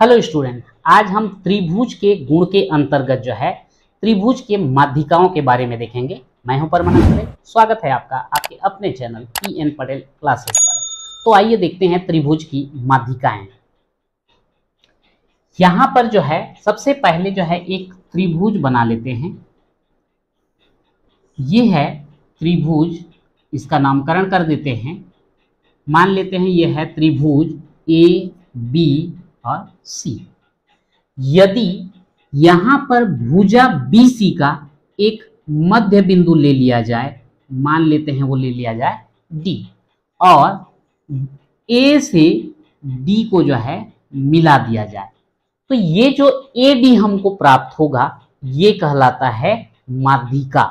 Hello student आज हम त्रिभुज के गुण के अंतर्गत जो है त्रिभुज के माध्यिकाओं के बारे में देखेंगे मैं हूं परमानंद पटेल स्वागत है आपका आपके अपने channel P N Patel classes पर तो आइए देखते हैं त्रिभुज की माध्यिकाएं यहां पर जो है सबसे पहले जो है एक त्रिभुज बना लेते हैं ये है त्रिभुज इसका नामकरण कर देते हैं मान लेते हैं यह है त्रिभुज ए बी और सी यदि यहां पर भुजा बी सी का एक मध्य बिंदु ले लिया जाए मान लेते हैं वो ले लिया जाए डी और ए से डी को जो है मिला दिया जाए तो ये जो ए डी हमको प्राप्त होगा ये कहलाता है माध्यिका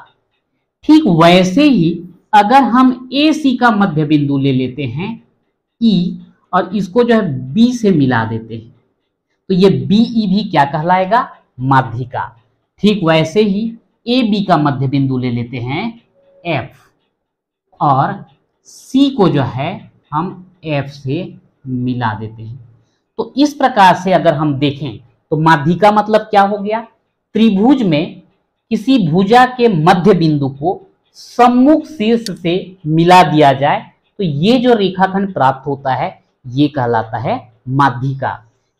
ठीक वैसे ही अगर हम ए सी का मध्य बिंदु ले लेते हैं ई e, और इसको जो है बी से मिला देते हैं तो ये बीई e भी क्या कहलाएगा माध्यिका ठीक वैसे ही ए बी का मध्य बिंदु ले लेते हैं एफ और सी को जो है हम एफ से मिला देते हैं तो इस प्रकार से अगर हम देखें तो माध्यिका मतलब क्या हो गया त्रिभुज में किसी भुजा के मध्य बिंदु को सम्मुख शीर्ष से मिला दिया जाए तो ये जो रेखाखंड प्राप्त होता है ये कहलाता है माध्यिका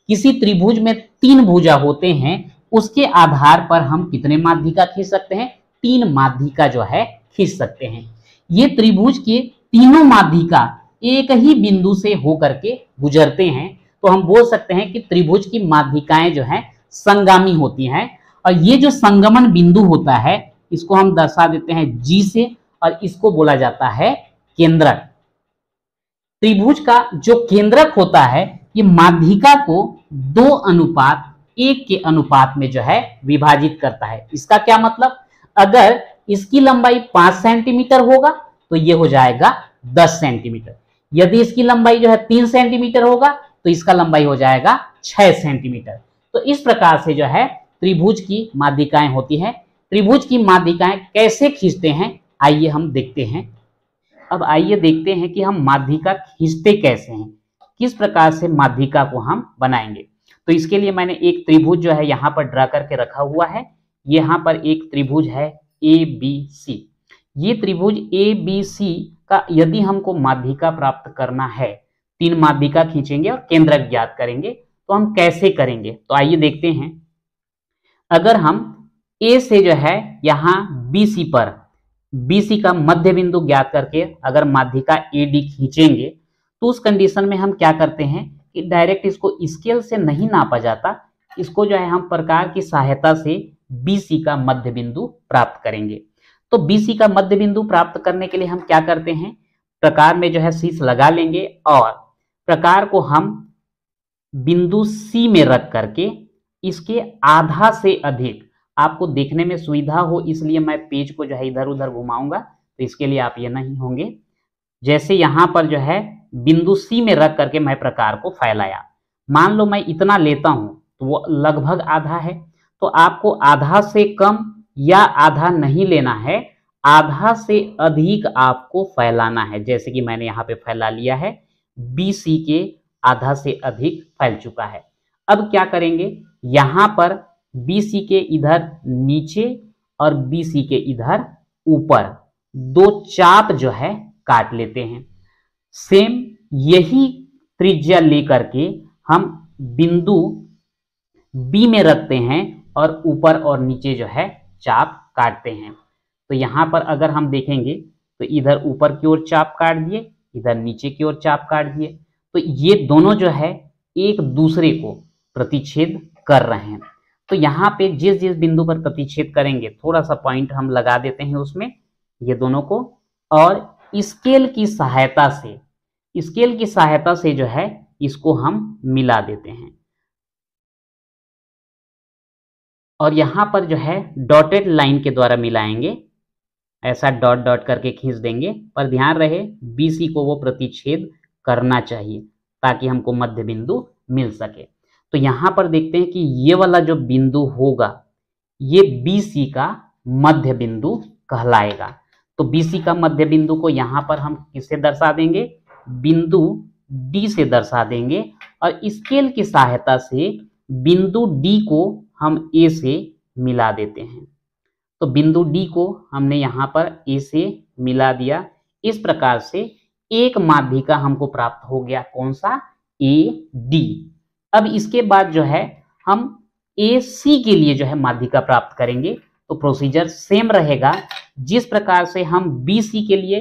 किसी त्रिभुज में तीन भुजा होते हैं उसके आधार पर हम कितने माध्यिका खींच सकते हैं तीन माध्यिका जो है खींच सकते हैं ये त्रिभुज के तीनों माध्यिका एक ही बिंदु से होकर के गुजरते हैं तो हम बोल सकते हैं कि त्रिभुज की माध्यिकाएं जो है संगामी होती हैं और ये जो संगमन बिंदु होता है इसको हम दर्शा देते हैं जी से और इसको बोला जाता है केंद्रक त्रिभुज का जो केंद्रक होता है ये माध्यिका को दो अनुपात एक के अनुपात में जो है विभाजित करता है इसका क्या मतलब अगर इसकी लंबाई पांच सेंटीमीटर होगा तो ये हो जाएगा दस सेंटीमीटर यदि इसकी लंबाई जो है तीन सेंटीमीटर होगा तो इसका लंबाई हो जाएगा छह सेंटीमीटर तो इस प्रकार से जो है त्रिभुज की माध्यिकाएं होती हैं त्रिभुज की माध्यिकाएं कैसे खींचते हैं आइए हम देखते हैं अब आइए देखते हैं कि हम माध्यिका खींचते कैसे हैं किस प्रकार से माध्यिका को हम बनाएंगे तो इसके लिए मैंने एक त्रिभुज जो है यहाँ पर ड्रा करके रखा हुआ है यहाँ पर एक त्रिभुज है ए बी सी ये त्रिभुज ए बी सी का यदि हमको माध्यिका प्राप्त करना है तीन माध्यिका खींचेंगे और केंद्र ज्ञात करेंगे तो हम कैसे करेंगे तो आइए देखते हैं अगर हम ए से जो है यहाँ बी सी पर बीसी का मध्य बिंदु ज्ञात करके अगर माध्यिका ए डी खींचेंगे तो उस कंडीशन में हम क्या करते हैं कि डायरेक्ट इसको स्केल से नहीं नापा जाता इसको जो है हम प्रकार की सहायता से बीसी का मध्य बिंदु प्राप्त करेंगे तो बीसी का मध्य बिंदु प्राप्त करने के लिए हम क्या करते हैं प्रकार में जो है शीश लगा लेंगे और प्रकार को हम बिंदु सी में रख करके इसके आधा से अधिक आपको देखने में सुविधा हो इसलिए मैं पेज को जो है इधर उधर घुमाऊंगा तो इसके लिए आप ये नहीं होंगे जैसे यहाँ पर जो है बिंदु सी में रख करके मैं प्रकार को फैलाया मान लो मैं इतना लेता हूँ तो वो लगभग आधा है तो आपको आधा से कम या आधा नहीं लेना है आधा से अधिक आपको फैलाना है जैसे कि मैंने यहाँ पे फैला लिया है बी सी के आधा से अधिक फैल चुका है अब क्या करेंगे यहाँ पर बीसी के इधर नीचे और सी के इधर ऊपर दो चाप जो है काट लेते हैं सेम यही त्रिज्या लेकर के हम बिंदु बी में रखते हैं और ऊपर और नीचे जो है चाप काटते हैं तो यहां पर अगर हम देखेंगे तो इधर ऊपर की ओर चाप काट दिए इधर नीचे की ओर चाप काट दिए तो ये दोनों जो है एक दूसरे को प्रतिच्छेद कर रहे हैं तो यहाँ पे जिस जिस बिंदु पर प्रतिच्छेद करेंगे थोड़ा सा पॉइंट हम लगा देते हैं उसमें ये दोनों को और स्केल की सहायता से स्केल की सहायता से जो है इसको हम मिला देते हैं और यहां पर जो है डॉटेड लाइन के द्वारा मिलाएंगे ऐसा डॉट डॉट करके खींच देंगे पर ध्यान रहे बीसी को वो प्रतिच्छेद करना चाहिए ताकि हमको मध्य बिंदु मिल सके तो यहां पर देखते हैं कि ये वाला जो बिंदु होगा ये बीसी का मध्य बिंदु कहलाएगा तो बीसी का मध्य बिंदु को यहां पर हम किसे दर्शा देंगे बिंदु डी से दर्शा देंगे और स्केल की सहायता से बिंदु डी को हम ए से मिला देते हैं तो बिंदु डी को हमने यहां पर ए से मिला दिया इस प्रकार से एक माध्यिका हमको प्राप्त हो गया कौन सा ए डी अब इसके बाद जो है हम ए सी के लिए जो है माध्यिका प्राप्त करेंगे तो प्रोसीजर सेम रहेगा जिस प्रकार से हम बी सी के लिए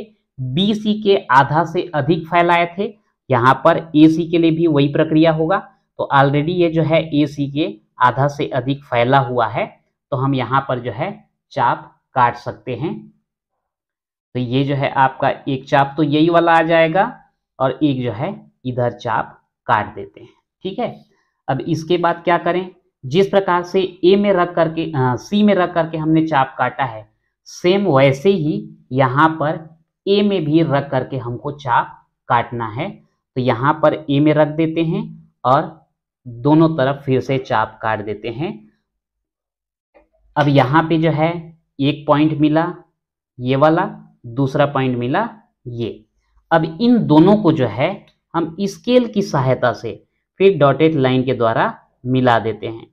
बी सी के आधा से अधिक फैलाए थे यहाँ पर ए सी के लिए भी वही प्रक्रिया होगा तो ऑलरेडी ये जो है ए सी के आधा से अधिक फैला हुआ है तो हम यहाँ पर जो है चाप काट सकते हैं तो ये जो है आपका एक चाप तो यही वाला आ जाएगा और एक जो है इधर चाप काट देते हैं ठीक है अब इसके बाद क्या करें जिस प्रकार से ए में रख करके आ, सी में रख करके हमने चाप काटा है सेम वैसे ही यहाँ पर ए में भी रख करके हमको चाप काटना है तो यहाँ पर ए में रख देते हैं और दोनों तरफ फिर से चाप काट देते हैं अब यहाँ पे जो है एक पॉइंट मिला ये वाला दूसरा पॉइंट मिला ये अब इन दोनों को जो है हम स्केल की सहायता से फिर डॉटेड लाइन के द्वारा मिला देते हैं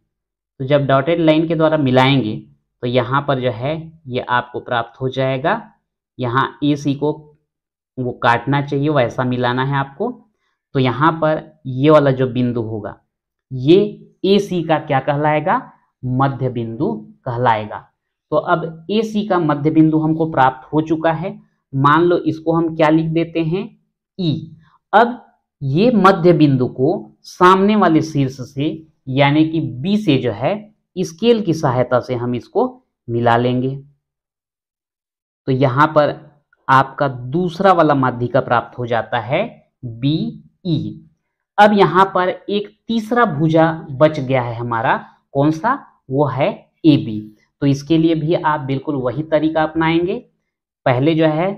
तो जब डॉटेड लाइन के द्वारा मिलाएंगे तो यहाँ पर जो है ये आपको प्राप्त हो जाएगा यहाँ ए सी को वो काटना चाहिए वैसा मिलाना है आपको तो यहाँ पर ये वाला जो बिंदु होगा ये ए सी का क्या कहलाएगा मध्य बिंदु कहलाएगा तो अब ए सी का मध्य बिंदु हमको प्राप्त हो चुका है मान लो इसको हम क्या लिख देते हैं ई e. अब ये मध्य बिंदु को सामने वाले शीर्ष से यानी कि बी से जो है स्केल की सहायता से हम इसको मिला लेंगे तो यहां पर आपका दूसरा वाला माध्यिका प्राप्त हो जाता है बी ई e। अब यहां पर एक तीसरा भुजा बच गया है हमारा कौन सा वो है ए बी तो इसके लिए भी आप बिल्कुल वही तरीका अपनाएंगे पहले जो है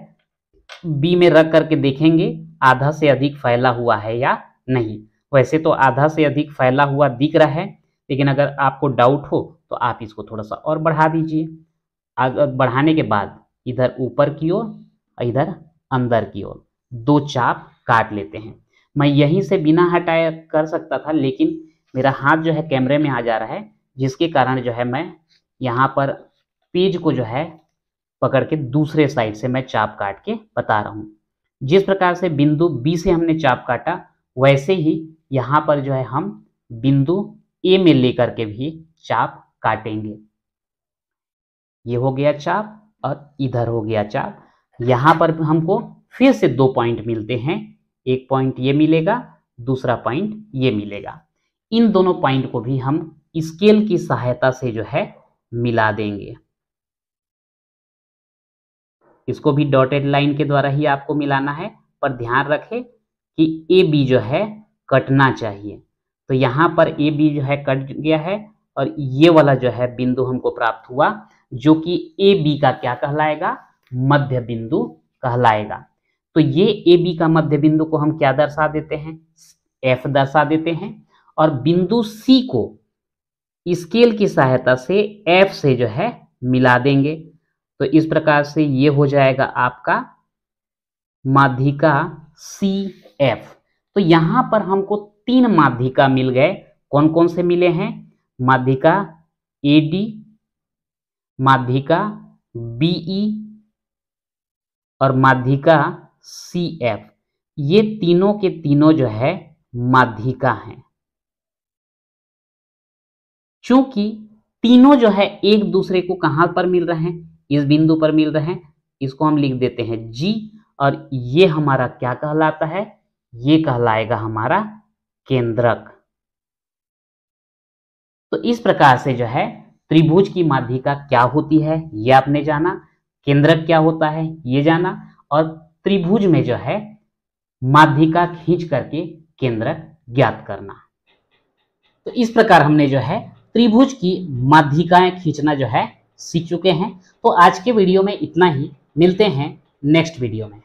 बी में रख करके देखेंगे आधा से अधिक फैला हुआ है या नहीं वैसे तो आधा से अधिक फैला हुआ दिख रहा है लेकिन अगर आपको डाउट हो तो आप इसको थोड़ा सा और बढ़ा दीजिए अगर बढ़ाने के बाद इधर ऊपर की ओर इधर अंदर की ओर दो चाप काट लेते हैं मैं यहीं से बिना हटाए कर सकता था लेकिन मेरा हाथ जो है कैमरे में आ जा रहा है जिसके कारण जो है मैं यहाँ पर पेज को जो है पकड़ के दूसरे साइड से मैं चाप काट के बता रहा हूँ जिस प्रकार से बिंदु बी से हमने चाप काटा वैसे ही यहाँ पर जो है हम बिंदु ए में लेकर के भी चाप काटेंगे ये हो गया चाप और इधर हो गया चाप यहां पर हमको फिर से दो पॉइंट मिलते हैं एक पॉइंट ये मिलेगा दूसरा पॉइंट ये मिलेगा इन दोनों पॉइंट को भी हम स्केल की सहायता से जो है मिला देंगे इसको भी डॉटेड लाइन के द्वारा ही आपको मिलाना है पर ध्यान रखें कि ए बी जो है कटना चाहिए तो यहाँ पर ए बी जो है कट गया है और ये वाला जो है बिंदु हमको प्राप्त हुआ जो कि ए बी का क्या कहलाएगा मध्य बिंदु कहलाएगा तो ये ए बी का मध्य बिंदु को हम क्या दर्शा देते हैं एफ दर्शा देते हैं और बिंदु सी को स्केल की सहायता से एफ से जो है मिला देंगे तो इस प्रकार से ये हो जाएगा आपका माध्यिका सी एफ तो यहां पर हमको तीन माध्यिका मिल गए कौन कौन से मिले हैं माध्यिका ए डी माध्यिका बीई e और माध्यिका सी एफ ये तीनों के तीनों जो है माध्यिका हैं चूंकि तीनों जो है एक दूसरे को कहां पर मिल रहे हैं इस बिंदु पर मिल रहे हैं इसको हम लिख देते हैं जी और ये हमारा क्या कहलाता है ये कहलाएगा हमारा केंद्रक तो इस प्रकार से जो है त्रिभुज की माध्यिका क्या होती है ये आपने जाना केंद्रक क्या होता है ये जाना और त्रिभुज में जो है माध्यिका खींच करके केंद्रक ज्ञात करना तो इस प्रकार हमने जो है त्रिभुज की माध्यिकाएं खींचना जो है सीख चुके हैं तो आज के वीडियो में इतना ही मिलते हैं नेक्स्ट वीडियो में